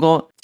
그런 거